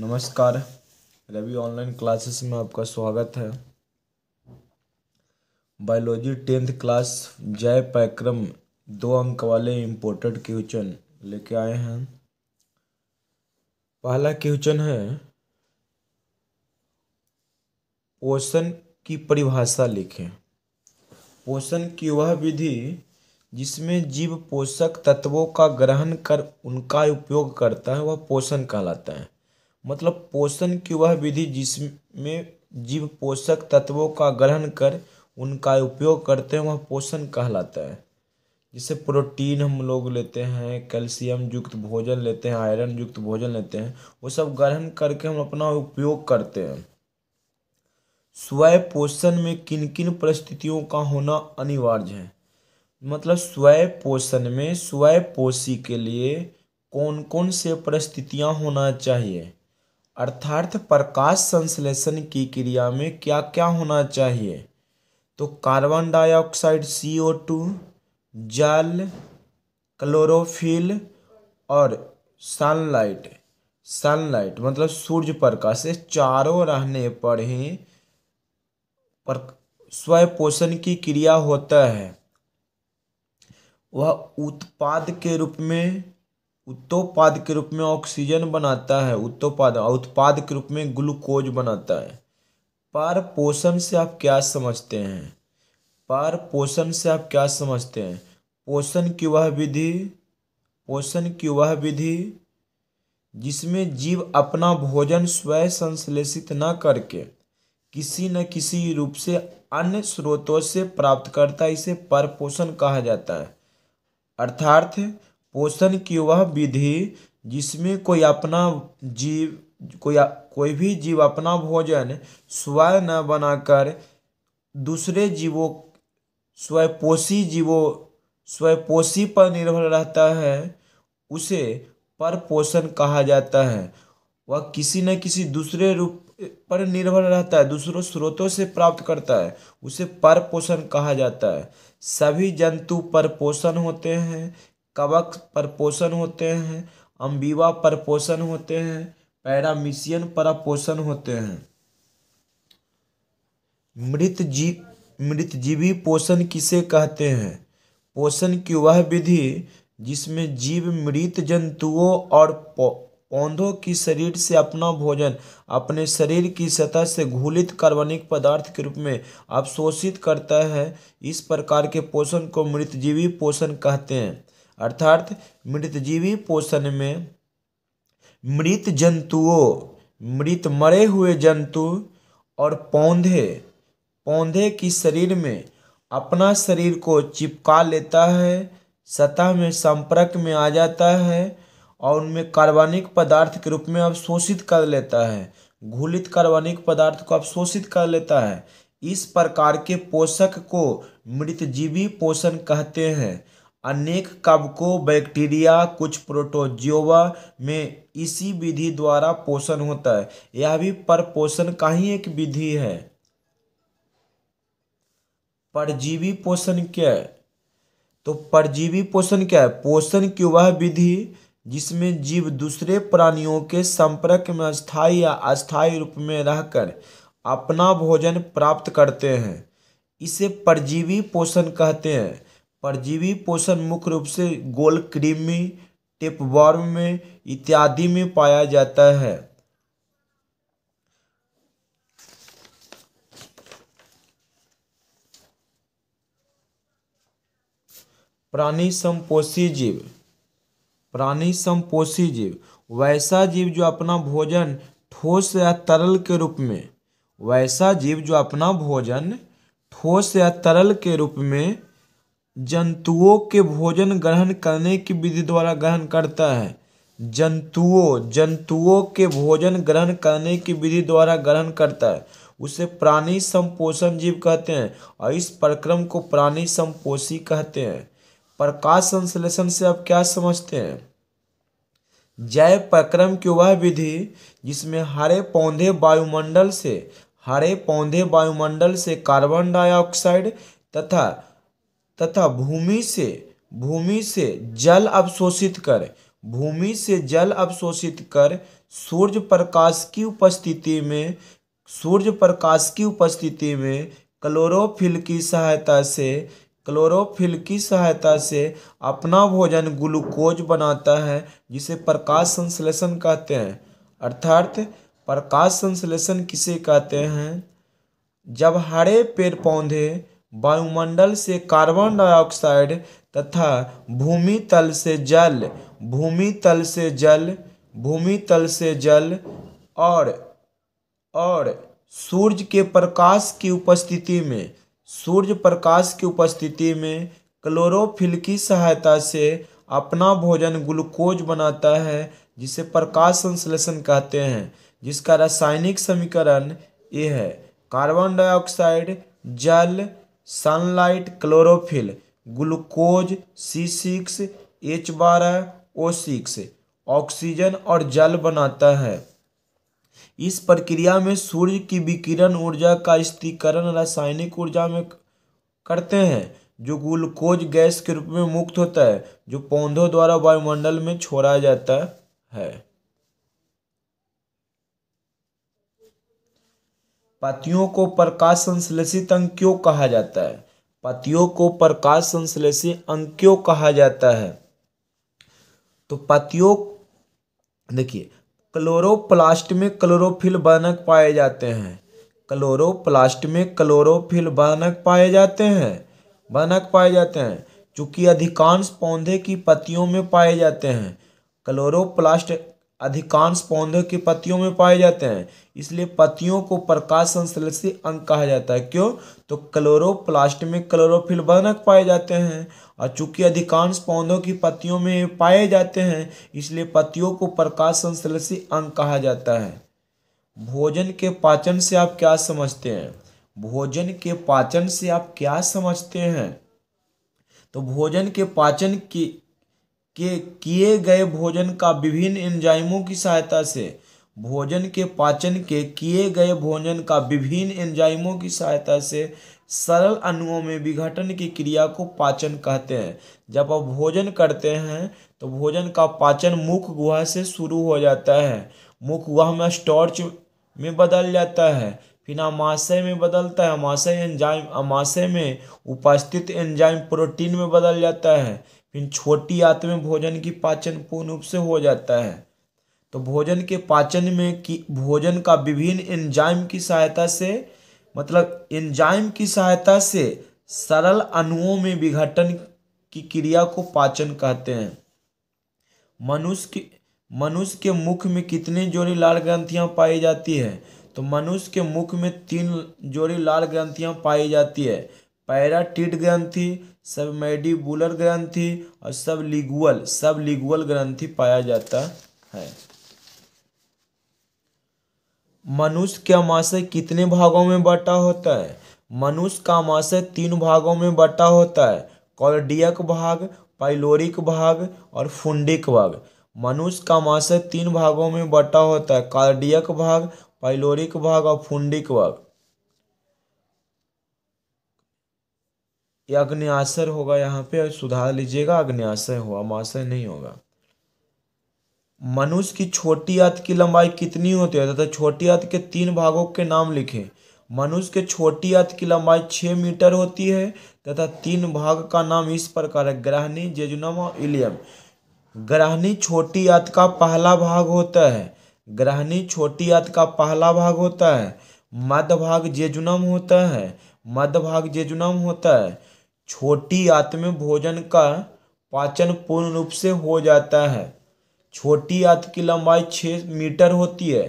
नमस्कार Ravi online classes में आपका स्वागत है बायोलॉजी टेंथ क्लास जय पाक्रम दो अंक वाले इम्पोर्टेंट क्वेश्चन लेके आए हैं पहला क्वेश्चन है पोषण की परिभाषा लिखें पोषण की वह विधि जिसमें जीव पोषक तत्वों का ग्रहण कर उनका उपयोग करता है वह पोषण कहलाता है मतलब पोषण की वह विधि जिसमें जीव पोषक तत्वों का ग्रहण कर उनका उपयोग करते हैं वह पोषण कहलाता है जैसे प्रोटीन हम लोग लेते हैं कैल्शियम युक्त भोजन लेते हैं आयरन युक्त भोजन लेते हैं वो सब ग्रहण करके हम अपना उपयोग करते हैं स्वय पोषण में किन किन परिस्थितियों का होना अनिवार्य है मतलब स्वय पोषण में स्वय पोषी के लिए कौन कौन से परिस्थितियाँ होना चाहिए अर्थार्थ प्रकाश संश्लेषण की क्रिया में क्या क्या होना चाहिए तो carbon dioxide C O two जल क्लोरोफिल और सनलाइट सनलाइट मतलब सूर्य प्रकाश से चारों रहने पर ही पर स्वय पोषण की क्रिया होता है वह उत्पाद के रूप में उत्तोपाद के रूप में ऑक्सीजन बनाता है उत्तोपाद उत्पाद के रूप में ग्लूकोज बनाता है पार पोषण से आप क्या समझते हैं पार पोषण से आप क्या समझते हैं पोषण की वह विधि पोषण की वह विधि जिसमें जीव अपना भोजन स्वयं संश्लेषित न करके किसी न किसी रूप से अन्य स्रोतों से प्राप्त करता है इसे परपोषण कहा जाता है अर्थार्थ पोषण की वह विधि जिसमें कोई अपना जीव कोई कोई भी जीव अपना भोजन स्वयं न बनाकर दूसरे जीवों स्वयंपोषी जीवों स्वयपोषी पर निर्भर रहता है उसे पर पोषण कहा जाता है वह किसी न किसी दूसरे रूप पर निर्भर रहता है दूसरों स्रोतों से प्राप्त करता है उसे पर पोषण कहा जाता है सभी जंतु पर पोषण होते हैं कवक परपोषण होते हैं अम्बिवा परपोषण होते हैं पैरामिशियन परपोषण होते हैं मृत जी मृतजीवी पोषण किसे कहते हैं पोषण की वह विधि जिसमें जीव मृत जंतुओं और पौधों की शरीर से अपना भोजन अपने शरीर की सतह से घुलित कार्बनिक पदार्थ के रूप में अवशोषित करता है इस प्रकार के पोषण को मृतजीवी पोषण कहते हैं अर्थात मृतजीवी पोषण में मृत जंतुओं मृत मरे हुए जंतु और पौधे पौधे की शरीर में अपना शरीर को चिपका लेता है सतह में संपर्क में आ जाता है और उनमें कार्बनिक पदार्थ के रूप में अवशोषित कर लेता है घुलित कार्बनिक पदार्थ को अवशोषित कर लेता है इस प्रकार के पोषक को मृतजीवी पोषण कहते हैं अनेक कवकों बैक्टीरिया कुछ प्रोटोजोवा में इसी विधि द्वारा पोषण होता है यह भी परपोषण का ही एक विधि है परजीवी पोषण क्या है तो परजीवी पोषण क्या है पोषण की वह विधि जिसमें जीव दूसरे प्राणियों के संपर्क में अस्थाई या अस्थायी रूप में रहकर अपना भोजन प्राप्त करते हैं इसे परजीवी पोषण कहते हैं परजीवी पोषण मुख्य रूप से गोल गोलकृमि टेपवर्म में इत्यादि में पाया जाता है प्राणी समपोषी जीव प्राणी समपोषी जीव वैसा जीव जो अपना भोजन ठोस या तरल के रूप में वैसा जीव जो अपना भोजन ठोस या तरल के रूप में जंतुओं के भोजन ग्रहण करने की विधि द्वारा ग्रहण करता है जंतुओं जंतुओं के भोजन ग्रहण करने की विधि द्वारा ग्रहण करता है उसे प्राणी संपोषण जीव कहते हैं और इस प्रक्रम को प्राणी संपोषी कहते हैं प्रकाश संश्लेषण से आप क्या समझते हैं जैव प्रक्रम की वह विधि जिसमें हरे पौधे वायुमंडल से हरे पौधे वायुमंडल से कार्बन डाइऑक्साइड तथा तथा भूमि से भूमि से जल अवशोषित कर भूमि से जल अवशोषित कर सूर्य प्रकाश की उपस्थिति में सूर्य प्रकाश की उपस्थिति में क्लोरोफिल की सहायता से क्लोरोफिल की सहायता से अपना भोजन ग्लूकोज बनाता है जिसे प्रकाश संश्लेषण कहते हैं अर्थात प्रकाश संश्लेषण किसे कहते हैं जब हरे पेड़ पौधे वायुमंडल से कार्बन डाइऑक्साइड तथा भूमि तल से जल भूमि तल से जल भूमि तल से जल और और सूर्य के प्रकाश की उपस्थिति में सूर्य प्रकाश की उपस्थिति में क्लोरोफिल की सहायता से अपना भोजन ग्लूकोज बनाता है जिसे प्रकाश संश्लेषण कहते हैं जिसका रासायनिक समीकरण ये है कार्बन डाइऑक्साइड जल sunlight chlorophyll glucose C six H बारह ओ सिक्स ऑक्सीजन और जल बनाता है इस प्रक्रिया में सूर्य की विकिरण ऊर्जा का स्थिरीकरण रासायनिक ऊर्जा में करते हैं जो ग्लूकोज गैस के रूप में मुक्त होता है जो पौधों द्वारा वायुमंडल में छोड़ा जाता है पतियों को प्रकाश संश्लेषित अंग क्यों कहा जाता है पतियों को प्रकाश संश्लेषित अंग क्यों कहा जाता है तो पतियों देखिए क्लोरोप्लास्ट में क्लोरोफिल बहनक पाए जाते हैं क्लोरोप्लास्ट में क्लोरोफिल बहनक पाए जाते हैं बहनक पाए जाते हैं चूंकि अधिकांश पौधे की पत्तियों में पाए जाते हैं क्लोरोप्लास्ट अधिकांश पौधों के पत्तियों में पाए जाते हैं इसलिए पत्तियों को प्रकाश संश्लेषी अंग कहा जाता है क्यों तो क्लोरोप्लास्ट में क्लोरोफिल बनक पाए जाते हैं और चूंकि अधिकांश पौधों की पत्तियों में पाए जाते हैं इसलिए पत्तियों को प्रकाश संश्लेषी अंग कहा जाता है भोजन के पाचन से आप क्या समझते हैं भोजन के पाचन से आप क्या समझते हैं तो भोजन के पाचन की के किए गए भोजन का विभिन्न एंजाइमों की सहायता से भोजन के पाचन के किए गए भोजन का विभिन्न एंजाइमों की सहायता से सरल अणुओं में विघटन की क्रिया को पाचन कहते हैं जब आप भोजन करते हैं तो भोजन का पाचन मुख गुहा से शुरू हो जाता है मुख गुहा में स्टॉर्च में बदल जाता है फिर अमाशय में बदलता है अमाशय एंजाइम अमाशय में उपस्थित एंजाइम प्रोटीन में बदल जाता है फिर छोटी आंत में भोजन की पाचन पूर्ण रूप से हो जाता है तो भोजन के पाचन में कि भोजन का विभिन्न एंजाइम की सहायता से मतलब एंजाइम की सहायता से सरल अणुओं में विघटन की क्रिया को पाचन कहते हैं मनुष्य के मनुष्य के मुख में कितने जोड़ी लाल ग्रंथियां पाई जाती है तो मनुष्य के मुख में तीन जोड़ी लाल ग्रंथियां पाई जाती है पैराटिड ग्रंथि सब मेडिबुलर ग्रंथि और सब लिगुअल सब लिगुअल ग्रंथि पाया जाता है मनुष्य का माशय कितने भागों में बटा होता है मनुष्य का माशय तीन भागों में बटा होता है कॉर्डियक भाग पाइलोरिक भाग और फुंडिक भाग मनुष्य का माशय तीन भागों में बटा होता है कार्डियक भाग पाइलोरिक भाग और फुंडिक भाग ये होगा यहाँ पे सुधार लीजिएगा अग्न्याशय हुआ माशय नहीं होगा मनुष्य की छोटी आत की लंबाई कितनी होती है तथा छोटी आत के तीन भागों के नाम लिखें मनुष्य के छोटी आत की लंबाई छः मीटर होती है तथा तीन भाग का नाम इस प्रकार है ग्रहणी जेजुनम और इलियम ग्रहणी छोटी आत का पहला भाग होता है ग्रहणी छोटी आत का पहला भाग होता है मध्य भाग जेजुनम होता है मध्य भाग जेजुनम होता है छोटी आंत में भोजन का पाचन पूर्ण रूप से हो जाता है छोटी आंत की लंबाई छः मीटर होती है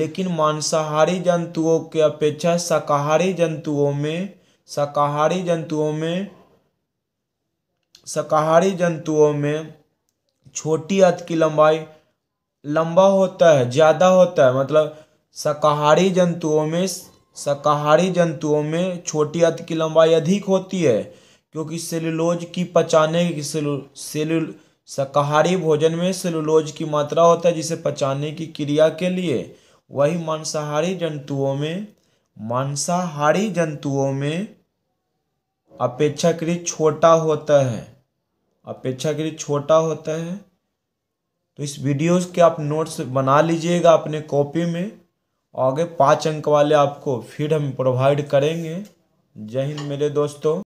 लेकिन मांसाहारी जंतुओं के अपेक्षा शाकाहारी जंतुओं में शाकाहारी जंतुओं में शाकाहारी जंतुओं में छोटी आंत की लंबाई लंबा होता है ज़्यादा होता है मतलब शाकाहारी जंतुओं में शाकाहारी जंतुओं में छोटी अत की लंबाई अधिक होती है क्योंकि सेलुलोज की पचाने की सेलुल शाकाहारी भोजन में सेलुलोज की मात्रा होता है जिसे पचाने की क्रिया के लिए वही मांसाहारी जंतुओं में मांसाहारी जंतुओं में अपेक्षाकृत छोटा होता है अपेक्षाकृत छोटा होता है तो इस वीडियोस के आप नोट्स बना लीजिएगा अपने कॉपी में आगे पाँच अंक वाले आपको फिर हम प्रोवाइड करेंगे जय हिंद मेरे दोस्तों